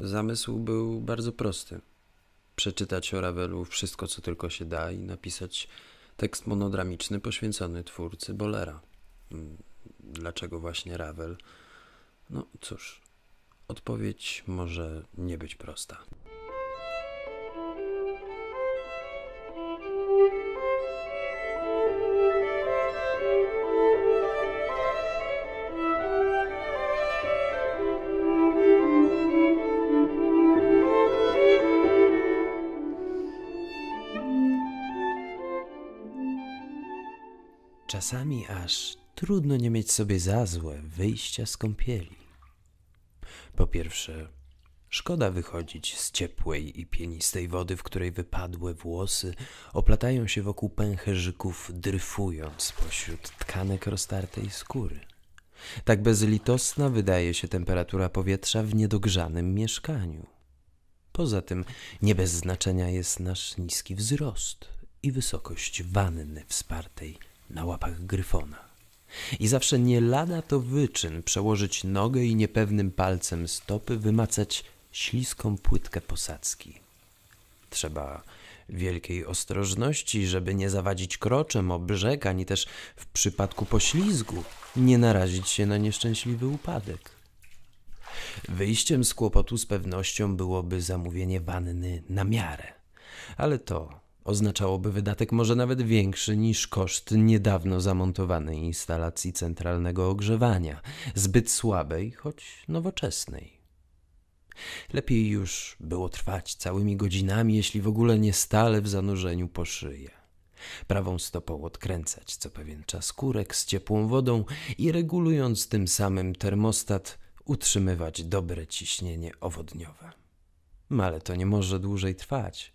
Zamysł był bardzo prosty. Przeczytać o Ravelu wszystko, co tylko się da i napisać tekst monodramiczny poświęcony twórcy Bolera. Mm, dlaczego właśnie Ravel? No cóż, odpowiedź może nie być prosta. Czasami aż trudno nie mieć sobie za złe wyjścia z kąpieli. Po pierwsze, szkoda wychodzić z ciepłej i pienistej wody, w której wypadłe włosy oplatają się wokół pęcherzyków, dryfując pośród tkanek roztartej skóry. Tak bezlitosna wydaje się temperatura powietrza w niedogrzanym mieszkaniu. Poza tym nie bez znaczenia jest nasz niski wzrost i wysokość wanny wspartej na łapach gryfona. I zawsze nie lada to wyczyn przełożyć nogę i niepewnym palcem stopy wymacać śliską płytkę posadzki. Trzeba wielkiej ostrożności, żeby nie zawadzić kroczem o brzeg, ani też w przypadku poślizgu nie narazić się na nieszczęśliwy upadek. Wyjściem z kłopotu z pewnością byłoby zamówienie wanny na miarę, ale to oznaczałoby wydatek może nawet większy niż koszt niedawno zamontowanej instalacji centralnego ogrzewania, zbyt słabej, choć nowoczesnej. Lepiej już było trwać całymi godzinami, jeśli w ogóle nie stale w zanurzeniu po szyję. Prawą stopą odkręcać co pewien czas kurek z ciepłą wodą i regulując tym samym termostat utrzymywać dobre ciśnienie owodniowe. Ale to nie może dłużej trwać.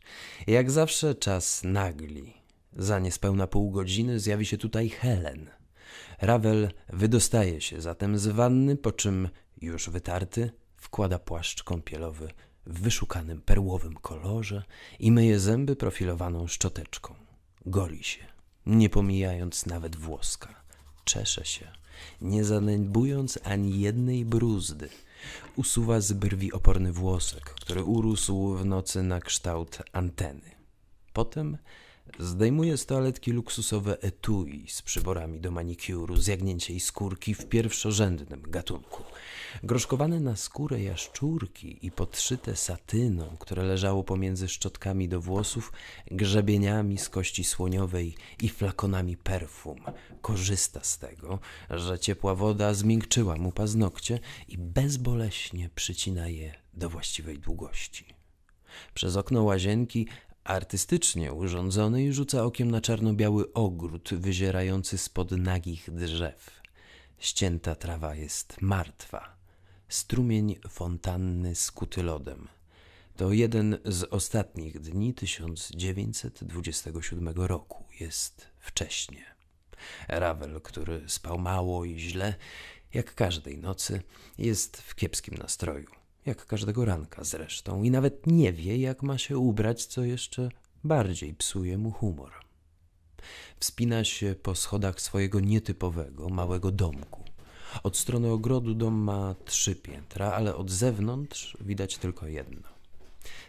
Jak zawsze czas nagli. Za niespełna pół godziny zjawi się tutaj Helen. Ravel wydostaje się zatem z wanny, po czym, już wytarty, wkłada płaszcz kąpielowy w wyszukanym perłowym kolorze i myje zęby profilowaną szczoteczką. Goli się, nie pomijając nawet włoska. Czesze się, nie zanębując ani jednej bruzdy – Usuwa z brwi oporny włosek, który urósł w nocy na kształt anteny. Potem Zdejmuje z toaletki luksusowe etui z przyborami do manikiuru, zjagnięciej skórki w pierwszorzędnym gatunku. Groszkowane na skórę jaszczurki i podszyte satyną, które leżało pomiędzy szczotkami do włosów, grzebieniami z kości słoniowej i flakonami perfum. Korzysta z tego, że ciepła woda zmiękczyła mu paznokcie i bezboleśnie przycina je do właściwej długości. Przez okno łazienki Artystycznie urządzony rzuca okiem na czarno-biały ogród wyzierający spod nagich drzew. Ścięta trawa jest martwa. Strumień fontanny skuty lodem. To jeden z ostatnich dni 1927 roku. Jest wcześnie. Ravel, który spał mało i źle, jak każdej nocy, jest w kiepskim nastroju jak każdego ranka zresztą, i nawet nie wie, jak ma się ubrać, co jeszcze bardziej psuje mu humor. Wspina się po schodach swojego nietypowego, małego domku. Od strony ogrodu dom ma trzy piętra, ale od zewnątrz widać tylko jedno.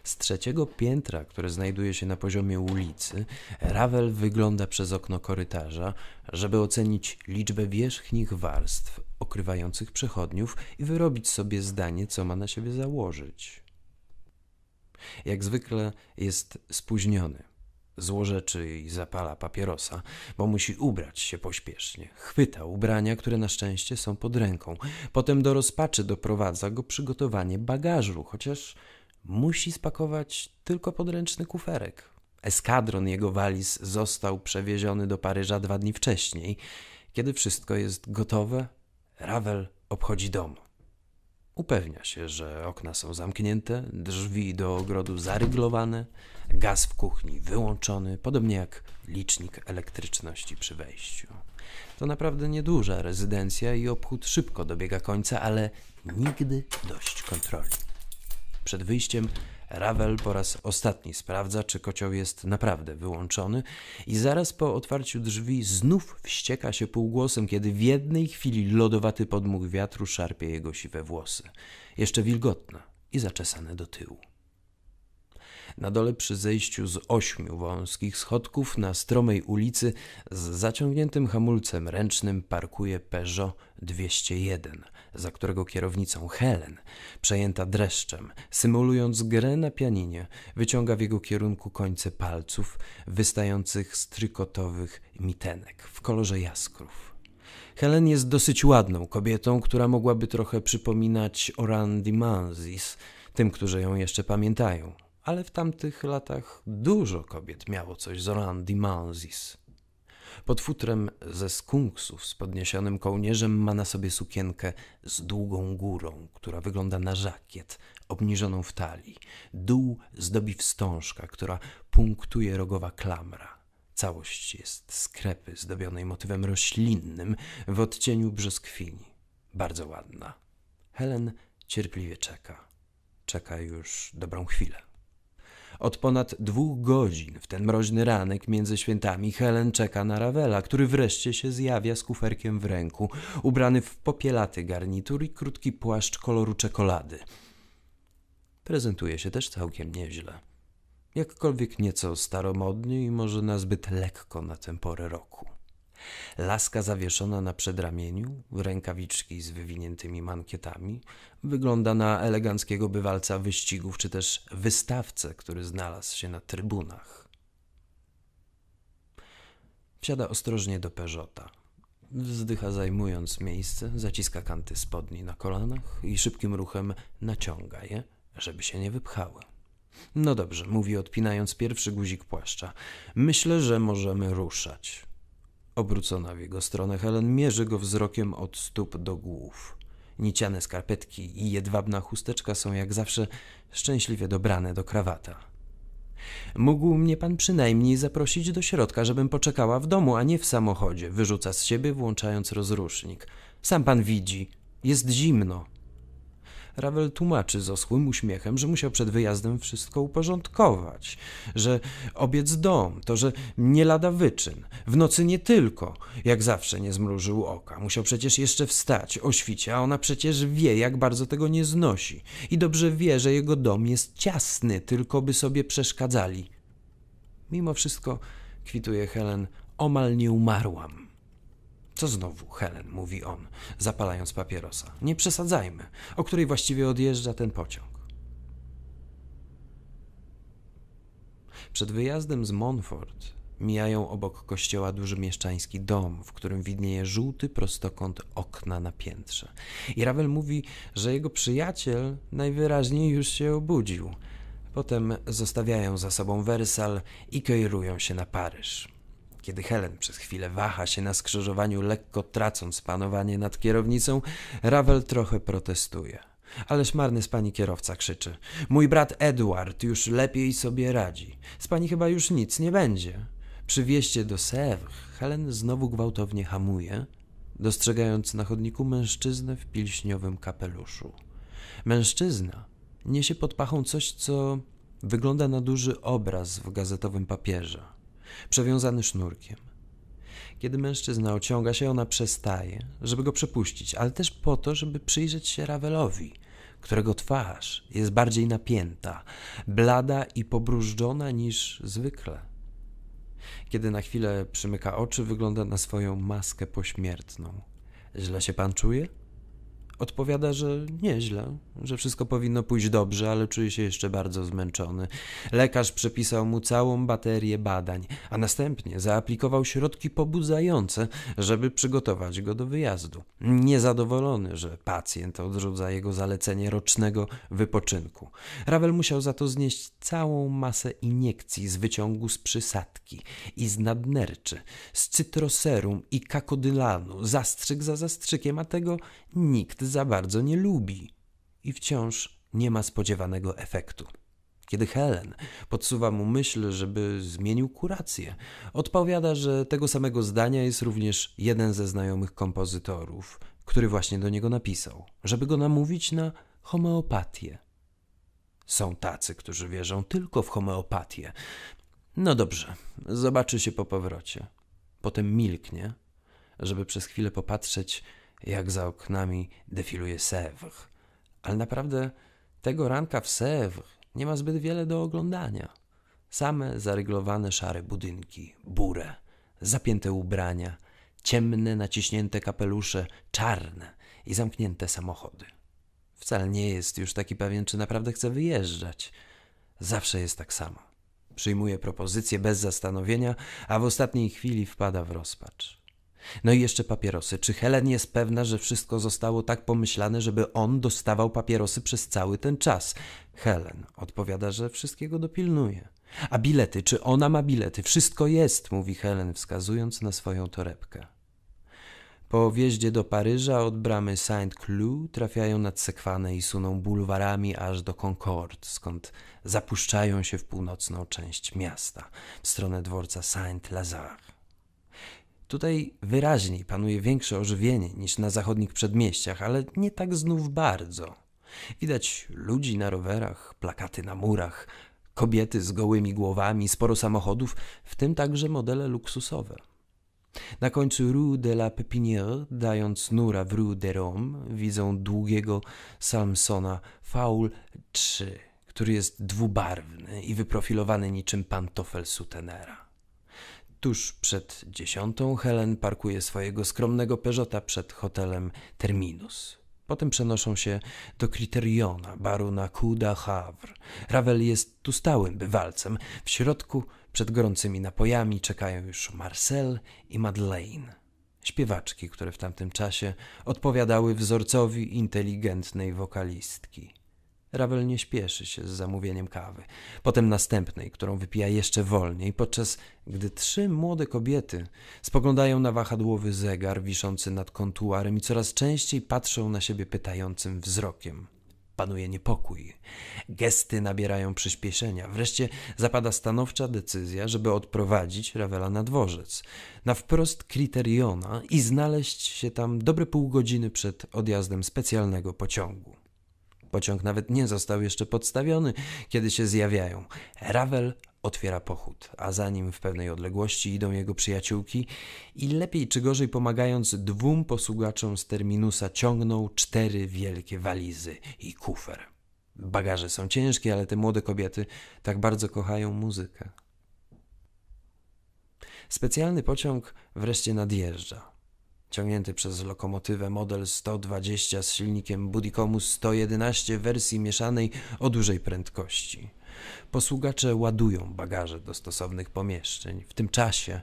Z trzeciego piętra, które znajduje się na poziomie ulicy, Ravel wygląda przez okno korytarza, żeby ocenić liczbę wierzchnich warstw okrywających przechodniów i wyrobić sobie zdanie, co ma na siebie założyć. Jak zwykle jest spóźniony. Złorzeczy i zapala papierosa, bo musi ubrać się pośpiesznie. Chwyta ubrania, które na szczęście są pod ręką. Potem do rozpaczy doprowadza go przygotowanie bagażu, chociaż musi spakować tylko podręczny kuferek. Eskadron jego waliz został przewieziony do Paryża dwa dni wcześniej. Kiedy wszystko jest gotowe, Ravel obchodzi dom. Upewnia się, że okna są zamknięte, drzwi do ogrodu zaryglowane, gaz w kuchni wyłączony, podobnie jak licznik elektryczności przy wejściu. To naprawdę nieduża rezydencja i obchód szybko dobiega końca, ale nigdy dość kontroli. Przed wyjściem Ravel po raz ostatni sprawdza, czy kocioł jest naprawdę wyłączony i zaraz po otwarciu drzwi znów wścieka się półgłosem, kiedy w jednej chwili lodowaty podmuch wiatru szarpie jego siwe włosy, jeszcze wilgotne i zaczesane do tyłu. Na dole przy zejściu z ośmiu wąskich schodków na stromej ulicy z zaciągniętym hamulcem ręcznym parkuje Peugeot 201, za którego kierownicą Helen, przejęta dreszczem, symulując grę na pianinie, wyciąga w jego kierunku końce palców wystających z trykotowych mitenek w kolorze jaskrów. Helen jest dosyć ładną kobietą, która mogłaby trochę przypominać Oran Dimansis, tym, którzy ją jeszcze pamiętają ale w tamtych latach dużo kobiet miało coś z Orandi Mansis. Pod futrem ze skunksów z podniesionym kołnierzem ma na sobie sukienkę z długą górą, która wygląda na żakiet, obniżoną w talii. Dół zdobi wstążka, która punktuje rogowa klamra. Całość jest skrepy zdobionej motywem roślinnym w odcieniu brzoskwini. Bardzo ładna. Helen cierpliwie czeka. Czeka już dobrą chwilę. Od ponad dwóch godzin w ten mroźny ranek między świętami Helen czeka na Ravela, który wreszcie się zjawia z kuferkiem w ręku, ubrany w popielaty garnitur i krótki płaszcz koloru czekolady. Prezentuje się też całkiem nieźle. Jakkolwiek nieco staromodnie i może nazbyt lekko na tę porę roku. Laska zawieszona na przedramieniu, rękawiczki z wywiniętymi mankietami, wygląda na eleganckiego bywalca wyścigów czy też wystawcę, który znalazł się na trybunach. Wsiada ostrożnie do Peżota. Wzdycha zajmując miejsce, zaciska kanty spodni na kolanach i szybkim ruchem naciąga je, żeby się nie wypchały. No dobrze, mówi odpinając pierwszy guzik płaszcza. Myślę, że możemy ruszać. Obrócona w jego stronę Helen mierzy go wzrokiem od stóp do głów. Niciane skarpetki i jedwabna chusteczka są jak zawsze szczęśliwie dobrane do krawata. Mógł mnie pan przynajmniej zaprosić do środka, żebym poczekała w domu, a nie w samochodzie, wyrzuca z siebie, włączając rozrusznik. Sam pan widzi, jest zimno. Ravel tłumaczy z osłym uśmiechem, że musiał przed wyjazdem wszystko uporządkować, że obiec dom, to, że nie lada wyczyn. W nocy nie tylko, jak zawsze nie zmrużył oka. Musiał przecież jeszcze wstać o świcie, a ona przecież wie, jak bardzo tego nie znosi. I dobrze wie, że jego dom jest ciasny, tylko by sobie przeszkadzali. Mimo wszystko, kwituje Helen, omal nie umarłam. Co znowu, Helen, mówi on, zapalając papierosa. Nie przesadzajmy, o której właściwie odjeżdża ten pociąg. Przed wyjazdem z Monfort mijają obok kościoła duży mieszczański dom, w którym widnieje żółty prostokąt okna na piętrze. I Ravel mówi, że jego przyjaciel najwyraźniej już się obudził. Potem zostawiają za sobą Wersal i kierują się na Paryż. Kiedy Helen przez chwilę waha się na skrzyżowaniu, lekko tracąc panowanie nad kierownicą, Ravel trochę protestuje. Ależ marny z pani kierowca krzyczy. Mój brat Edward już lepiej sobie radzi. Z pani chyba już nic nie będzie. Przy wieście do Sevres Helen znowu gwałtownie hamuje, dostrzegając na chodniku mężczyznę w pilśniowym kapeluszu. Mężczyzna niesie pod pachą coś, co wygląda na duży obraz w gazetowym papierze przewiązany sznurkiem. Kiedy mężczyzna ociąga się, ona przestaje, żeby go przepuścić, ale też po to, żeby przyjrzeć się Rawelowi, którego twarz jest bardziej napięta, blada i pobrużdżona niż zwykle. Kiedy na chwilę przymyka oczy, wygląda na swoją maskę pośmiertną. Źle się pan czuje? Odpowiada, że nieźle, że wszystko powinno pójść dobrze, ale czuje się jeszcze bardzo zmęczony. Lekarz przepisał mu całą baterię badań, a następnie zaaplikował środki pobudzające, żeby przygotować go do wyjazdu. Niezadowolony, że pacjent odrzuca jego zalecenie rocznego wypoczynku. Ravel musiał za to znieść całą masę iniekcji z wyciągu z przysadki i z nadnerczy, z cytroserum i kakodylanu, zastrzyk za zastrzykiem, a tego nikt za bardzo nie lubi i wciąż nie ma spodziewanego efektu. Kiedy Helen podsuwa mu myśl, żeby zmienił kurację, odpowiada, że tego samego zdania jest również jeden ze znajomych kompozytorów, który właśnie do niego napisał, żeby go namówić na homeopatię. Są tacy, którzy wierzą tylko w homeopatię. No dobrze, zobaczy się po powrocie. Potem milknie, żeby przez chwilę popatrzeć jak za oknami defiluje Sèvres. Ale naprawdę tego ranka w Sèvres nie ma zbyt wiele do oglądania. Same zaryglowane szare budynki, burę, zapięte ubrania, ciemne, naciśnięte kapelusze, czarne i zamknięte samochody. Wcale nie jest już taki pewien, czy naprawdę chce wyjeżdżać. Zawsze jest tak samo. Przyjmuje propozycję bez zastanowienia, a w ostatniej chwili wpada w rozpacz. No i jeszcze papierosy. Czy Helen jest pewna, że wszystko zostało tak pomyślane, żeby on dostawał papierosy przez cały ten czas? Helen odpowiada, że wszystkiego dopilnuje. A bilety, czy ona ma bilety? Wszystko jest, mówi Helen, wskazując na swoją torebkę. Po wjeździe do Paryża od bramy Saint-Cloud trafiają nad Sekwanę i suną bulwarami aż do Concorde, skąd zapuszczają się w północną część miasta, w stronę dworca Saint-Lazare. Tutaj wyraźniej panuje większe ożywienie niż na zachodnich przedmieściach, ale nie tak znów bardzo. Widać ludzi na rowerach, plakaty na murach, kobiety z gołymi głowami, sporo samochodów, w tym także modele luksusowe. Na końcu Rue de la Pépinière, dając nura w Rue de Rome, widzą długiego Samsona Faul 3, który jest dwubarwny i wyprofilowany niczym pantofel sutenera. Tuż przed dziesiątą Helen parkuje swojego skromnego Peugeota przed hotelem Terminus. Potem przenoszą się do Criteriona, baru na Kuda, Havre. Ravel jest tu stałym bywalcem. W środku, przed gorącymi napojami, czekają już Marcel i Madeleine. Śpiewaczki, które w tamtym czasie odpowiadały wzorcowi inteligentnej wokalistki. Ravel nie śpieszy się z zamówieniem kawy, potem następnej, którą wypija jeszcze wolniej, podczas gdy trzy młode kobiety spoglądają na wahadłowy zegar wiszący nad kontuarem i coraz częściej patrzą na siebie pytającym wzrokiem. Panuje niepokój. Gesty nabierają przyspieszenia. Wreszcie zapada stanowcza decyzja, żeby odprowadzić Ravela na dworzec, na wprost Kriteriona i znaleźć się tam dobre pół godziny przed odjazdem specjalnego pociągu. Pociąg nawet nie został jeszcze podstawiony, kiedy się zjawiają. Ravel otwiera pochód, a za nim w pewnej odległości idą jego przyjaciółki i lepiej czy gorzej pomagając dwóm posługaczom z terminusa ciągną cztery wielkie walizy i kufer. Bagaże są ciężkie, ale te młode kobiety tak bardzo kochają muzykę. Specjalny pociąg wreszcie nadjeżdża ciągnięty przez lokomotywę model 120 z silnikiem Budikomu 111 wersji mieszanej o dużej prędkości. Posługacze ładują bagaże do stosownych pomieszczeń. W tym czasie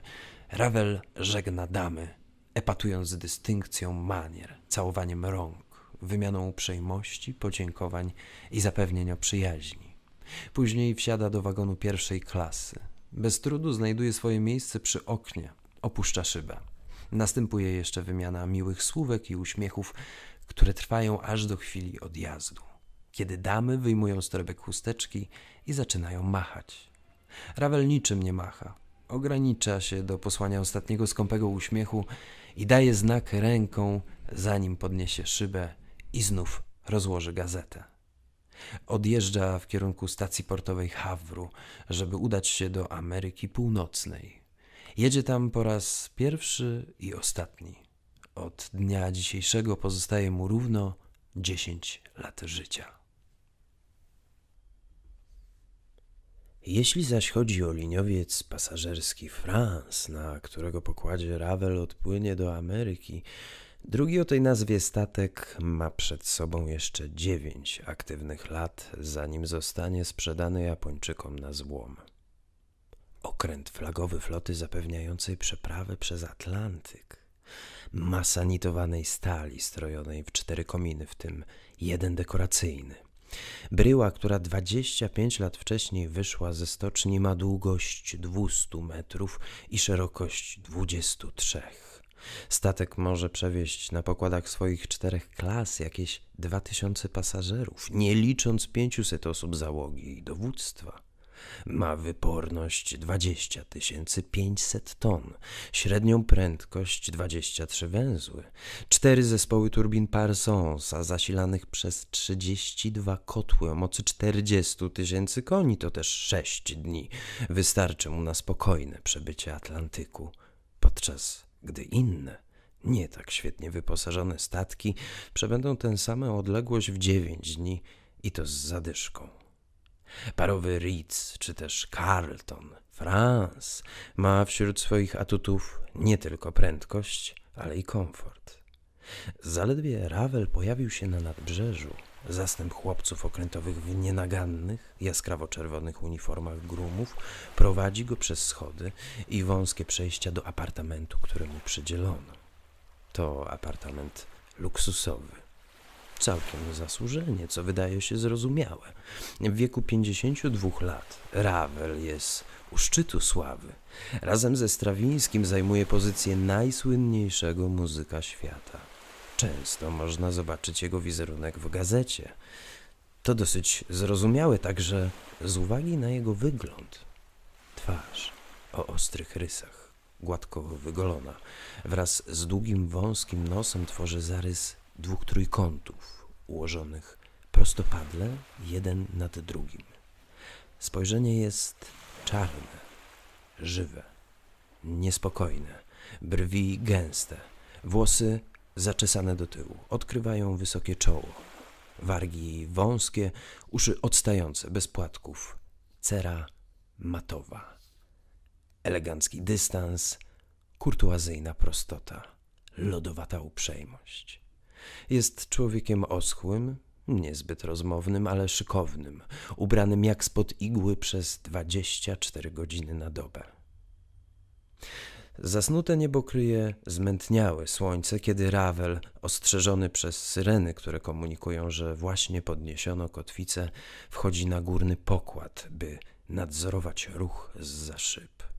Ravel żegna damy, epatując z dystynkcją manier, całowaniem rąk, wymianą uprzejmości, podziękowań i zapewnień o przyjaźni. Później wsiada do wagonu pierwszej klasy. Bez trudu znajduje swoje miejsce przy oknie, opuszcza szybę. Następuje jeszcze wymiana miłych słówek i uśmiechów, które trwają aż do chwili odjazdu, kiedy damy wyjmują z torebek chusteczki i zaczynają machać. Ravel niczym nie macha. Ogranicza się do posłania ostatniego skąpego uśmiechu i daje znak ręką, zanim podniesie szybę i znów rozłoży gazetę. Odjeżdża w kierunku stacji portowej Hawru, żeby udać się do Ameryki Północnej. Jedzie tam po raz pierwszy i ostatni. Od dnia dzisiejszego pozostaje mu równo 10 lat życia. Jeśli zaś chodzi o liniowiec pasażerski France, na którego pokładzie Ravel odpłynie do Ameryki, drugi o tej nazwie statek ma przed sobą jeszcze dziewięć aktywnych lat, zanim zostanie sprzedany Japończykom na złom okręt flagowy floty zapewniającej przeprawę przez Atlantyk. Masa nitowanej stali strojonej w cztery kominy, w tym jeden dekoracyjny. Bryła, która 25 lat wcześniej wyszła ze stoczni, ma długość 200 metrów i szerokość 23. Statek może przewieźć na pokładach swoich czterech klas jakieś 2000 pasażerów, nie licząc 500 osób załogi i dowództwa. Ma wyporność 20 500 ton, średnią prędkość 23 węzły, cztery zespoły turbin Parsonsa zasilanych przez 32 kotły o mocy 40 tysięcy koni, to też 6 dni. Wystarczy mu na spokojne przebycie Atlantyku, podczas gdy inne nie tak świetnie wyposażone statki przebędą tę samą odległość w dziewięć dni i to z zadyszką. Parowy Ritz czy też Carlton, France ma wśród swoich atutów nie tylko prędkość, ale i komfort. Zaledwie Ravel pojawił się na nadbrzeżu, zastęp chłopców okrętowych w nienagannych, jaskrawo-czerwonych uniformach grumów prowadzi go przez schody i wąskie przejścia do apartamentu, któremu przydzielono. To apartament luksusowy całkiem zasłużenie, co wydaje się zrozumiałe. W wieku 52 lat Ravel jest u szczytu sławy. Razem ze Strawińskim zajmuje pozycję najsłynniejszego muzyka świata. Często można zobaczyć jego wizerunek w gazecie. To dosyć zrozumiałe także z uwagi na jego wygląd. Twarz o ostrych rysach, gładko wygolona, wraz z długim, wąskim nosem tworzy zarys dwóch trójkątów ułożonych prostopadle, jeden nad drugim. Spojrzenie jest czarne, żywe, niespokojne, brwi gęste, włosy zaczesane do tyłu, odkrywają wysokie czoło, wargi wąskie, uszy odstające, bez płatków, cera matowa. Elegancki dystans, kurtuazyjna prostota, lodowata uprzejmość. Jest człowiekiem oschłym, niezbyt rozmownym, ale szykownym, ubranym jak spod igły przez 24 godziny na dobę. Zasnute niebo kryje zmętniałe słońce, kiedy Ravel, ostrzeżony przez syreny, które komunikują, że właśnie podniesiono kotwicę, wchodzi na górny pokład, by nadzorować ruch z za szyb.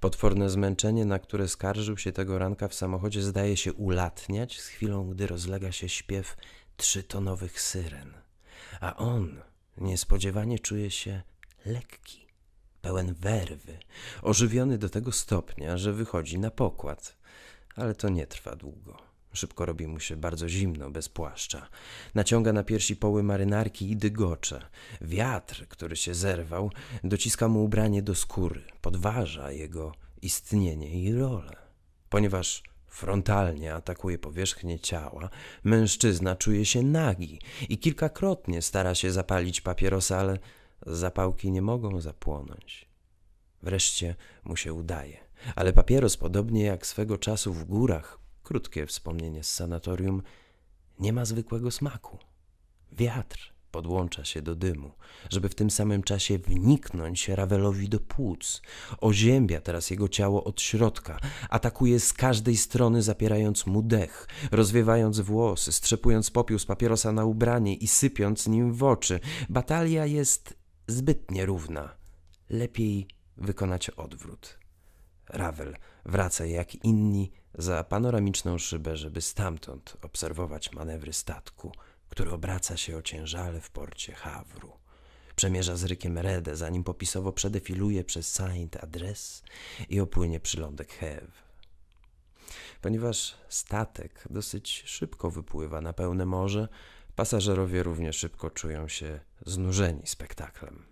Potworne zmęczenie, na które skarżył się tego ranka w samochodzie, zdaje się ulatniać z chwilą, gdy rozlega się śpiew trzytonowych syren. A on niespodziewanie czuje się lekki, pełen werwy, ożywiony do tego stopnia, że wychodzi na pokład. Ale to nie trwa długo. Szybko robi mu się bardzo zimno, bez płaszcza. Naciąga na piersi poły marynarki i dygocze. Wiatr, który się zerwał, dociska mu ubranie do skóry, podważa jego istnienie i rolę. Ponieważ frontalnie atakuje powierzchnię ciała, mężczyzna czuje się nagi i kilkakrotnie stara się zapalić papierosa, ale zapałki nie mogą zapłonąć. Wreszcie mu się udaje, ale papieros, podobnie jak swego czasu w górach, krótkie wspomnienie z sanatorium, nie ma zwykłego smaku. Wiatr podłącza się do dymu, żeby w tym samym czasie wniknąć Rawelowi do płuc. Oziębia teraz jego ciało od środka, atakuje z każdej strony, zapierając mu dech, rozwiewając włosy, strzepując popiół z papierosa na ubranie i sypiąc nim w oczy. Batalia jest zbyt nierówna. Lepiej wykonać odwrót. Rawel wraca jak inni za panoramiczną szybę, żeby stamtąd obserwować manewry statku, który obraca się ociężale w porcie Hawru. Przemierza z rykiem Redę, zanim popisowo przedefiluje przez Saint Adres i opłynie przylądek Hew. Ponieważ statek dosyć szybko wypływa na pełne morze, pasażerowie równie szybko czują się znużeni spektaklem.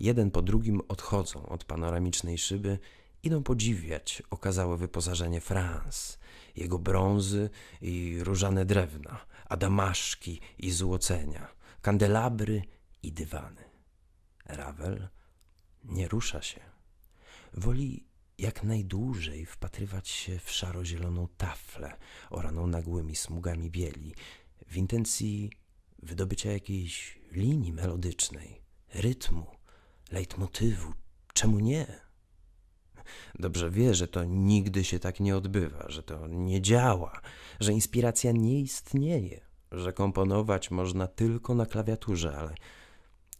Jeden po drugim odchodzą od panoramicznej szyby idą podziwiać okazałe wyposażenie Franz, jego brązy i różane drewna, adamaszki i złocenia, kandelabry i dywany. Ravel nie rusza się. Woli jak najdłużej wpatrywać się w szaro-zieloną taflę oraną nagłymi smugami bieli, w intencji wydobycia jakiejś linii melodycznej, rytmu, leitmotywu, czemu nie? Dobrze wie, że to nigdy się tak nie odbywa, że to nie działa, że inspiracja nie istnieje, że komponować można tylko na klawiaturze, ale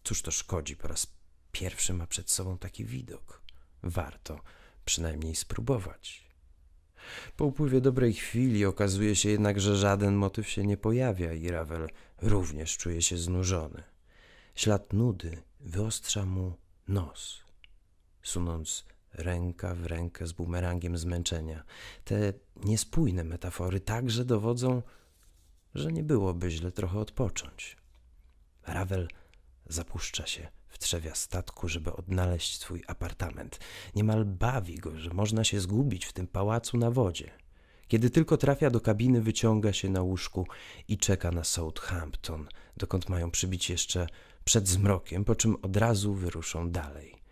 cóż to szkodzi, po raz pierwszy ma przed sobą taki widok. Warto przynajmniej spróbować. Po upływie dobrej chwili okazuje się jednak, że żaden motyw się nie pojawia i Ravel również czuje się znużony. Ślad nudy wyostrza mu nos. Sunąc ręka w rękę z bumerangiem zmęczenia. Te niespójne metafory także dowodzą, że nie byłoby źle trochę odpocząć. Ravel zapuszcza się w trzewia statku, żeby odnaleźć swój apartament. Niemal bawi go, że można się zgubić w tym pałacu na wodzie. Kiedy tylko trafia do kabiny, wyciąga się na łóżku i czeka na Southampton, dokąd mają przybić jeszcze przed zmrokiem, po czym od razu wyruszą dalej.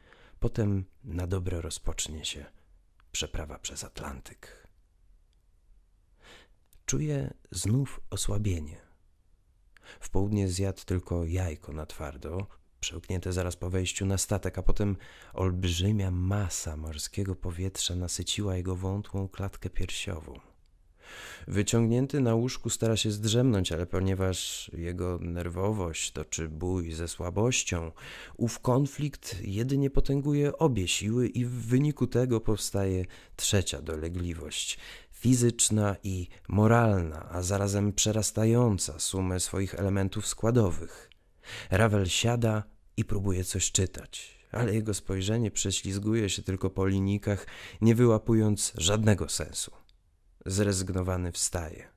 Potem na dobre rozpocznie się przeprawa przez Atlantyk. Czuję znów osłabienie. W południe zjadł tylko jajko na twardo, przełknięte zaraz po wejściu na statek, a potem olbrzymia masa morskiego powietrza nasyciła jego wątłą klatkę piersiową. Wyciągnięty na łóżku stara się zdrzemnąć, ale ponieważ jego nerwowość toczy bój ze słabością, ów konflikt jedynie potęguje obie siły i w wyniku tego powstaje trzecia dolegliwość fizyczna i moralna, a zarazem przerastająca sumę swoich elementów składowych. Ravel siada i próbuje coś czytać, ale jego spojrzenie prześlizguje się tylko po linikach, nie wyłapując żadnego sensu. Zrezygnowany wstaje.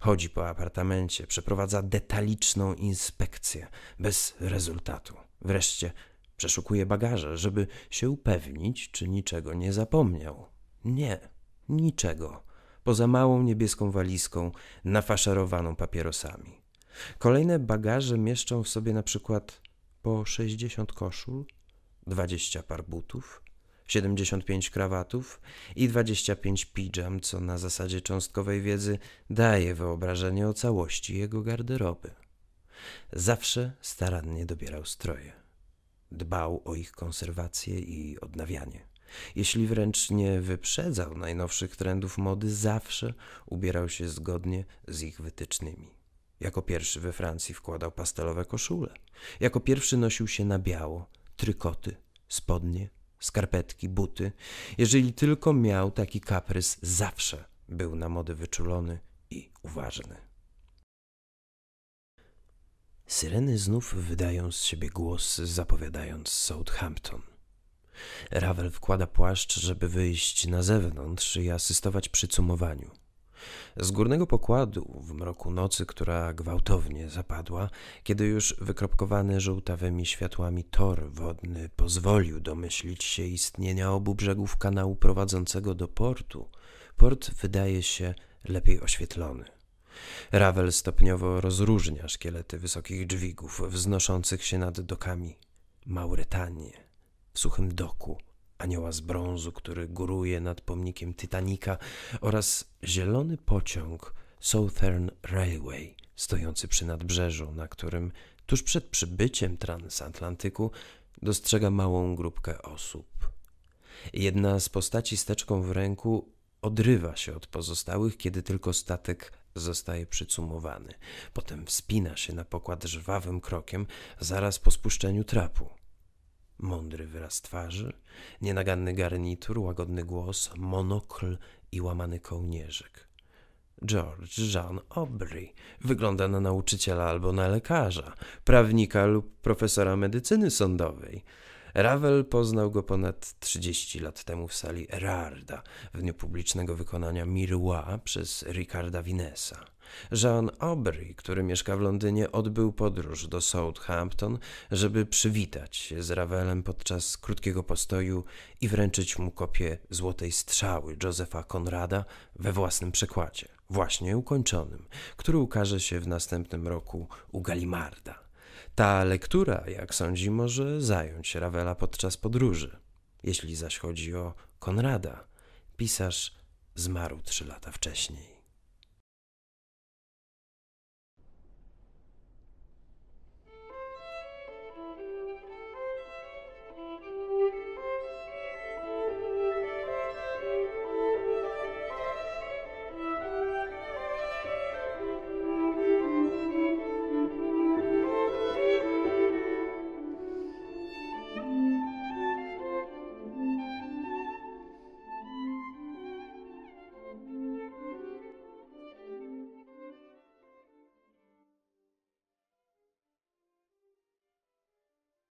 Chodzi po apartamencie, przeprowadza detaliczną inspekcję, bez rezultatu. Wreszcie przeszukuje bagaże, żeby się upewnić, czy niczego nie zapomniał. Nie, niczego, poza małą niebieską walizką nafaszerowaną papierosami. Kolejne bagaże mieszczą w sobie na przykład po 60 koszul, 20 par butów, 75 krawatów i 25 pijam, co na zasadzie cząstkowej wiedzy daje wyobrażenie o całości jego garderoby. Zawsze starannie dobierał stroje. Dbał o ich konserwację i odnawianie. Jeśli wręcz nie wyprzedzał najnowszych trendów mody, zawsze ubierał się zgodnie z ich wytycznymi. Jako pierwszy we Francji wkładał pastelowe koszule. Jako pierwszy nosił się na biało, trykoty, spodnie skarpetki, buty. Jeżeli tylko miał taki kaprys, zawsze był na mody wyczulony i uważny. Syreny znów wydają z siebie głos, zapowiadając Southampton. Ravel wkłada płaszcz, żeby wyjść na zewnątrz i asystować przy cumowaniu. Z górnego pokładu, w mroku nocy, która gwałtownie zapadła, kiedy już wykropkowany żółtawymi światłami tor wodny pozwolił domyślić się istnienia obu brzegów kanału prowadzącego do portu, port wydaje się lepiej oświetlony. Rawel stopniowo rozróżnia szkielety wysokich dźwigów wznoszących się nad dokami Mauretanie w suchym doku anioła z brązu, który góruje nad pomnikiem Titanika oraz zielony pociąg Southern Railway stojący przy nadbrzeżu, na którym tuż przed przybyciem transatlantyku dostrzega małą grupkę osób. Jedna z postaci steczką w ręku odrywa się od pozostałych, kiedy tylko statek zostaje przycumowany. Potem wspina się na pokład żwawym krokiem zaraz po spuszczeniu trapu mądry wyraz twarzy, nienaganny garnitur, łagodny głos, monokl i łamany kołnierzyk. George Jean Aubry wygląda na nauczyciela albo na lekarza, prawnika lub profesora medycyny sądowej. Ravel poznał go ponad 30 lat temu w sali Erarda w dniu publicznego wykonania Miroir przez Ricarda Vinesa. Jean Aubry, który mieszka w Londynie, odbył podróż do Southampton, żeby przywitać się z Ravelem podczas krótkiego postoju i wręczyć mu kopię Złotej Strzały Josefa Konrada we własnym przekładzie, właśnie ukończonym, który ukaże się w następnym roku u Galimarda. Ta lektura, jak sądzi, może zająć Ravela podczas podróży. Jeśli zaś chodzi o Konrada, pisarz zmarł trzy lata wcześniej.